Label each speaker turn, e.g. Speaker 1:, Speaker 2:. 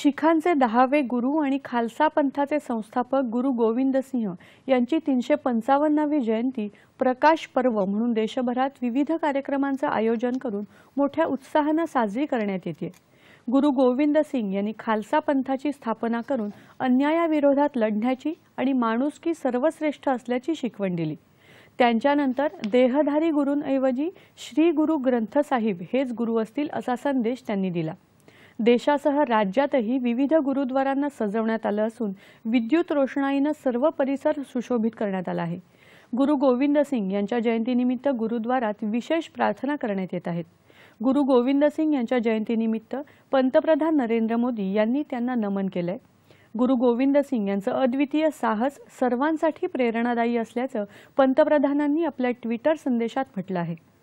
Speaker 1: शिखांचे दहावे गुरु आणि खालसा पंथाचे संस्थापक गुरु गोविंद सिंह यांची तीनशे पंचावन्नावी जयंती प्रकाश पर्व म्हणून देशभरात विविध कार्यक्रमांचं आयोजन करून मोठ्या उत्साहानं साजरी करण्यात येते गुरु गोविंद सिंग यांनी खालसा पंथाची स्थापना करून अन्यायाविरोधात लढण्याची आणि माणुसकी सर्वश्रेष्ठ असल्याची शिकवण दिली त्यांच्यानंतर देहधारी गुरूंऐवजी श्री गुरु ग्रंथ साहिब हेच गुरु असतील असा संदेश त्यांनी दिला देशासह राज्यातही विविध गुरुद्वारांना सजवण्यात आलं असून विद्युत रोषणाईनं सर्व परिसर सुशोभित करण्यात आला आहे गुरु गोविंद सिंग यांच्या जयंतीनिमित्त गुरुद्वारात विशेष प्रार्थना करण्यात येत आहेत गुरु गोविंद सिंग यांच्या जयंतीनिमित्त पंतप्रधान नरेंद्र मोदी यांनी त्यांना नमन केलंय गुरु गोविंद सिंग यांचं अद्वितीय साहस सर्वांसाठी प्रेरणादायी असल्याचं पंतप्रधानांनी आपल्या ट्विटर संदेशात म्हटलं आहे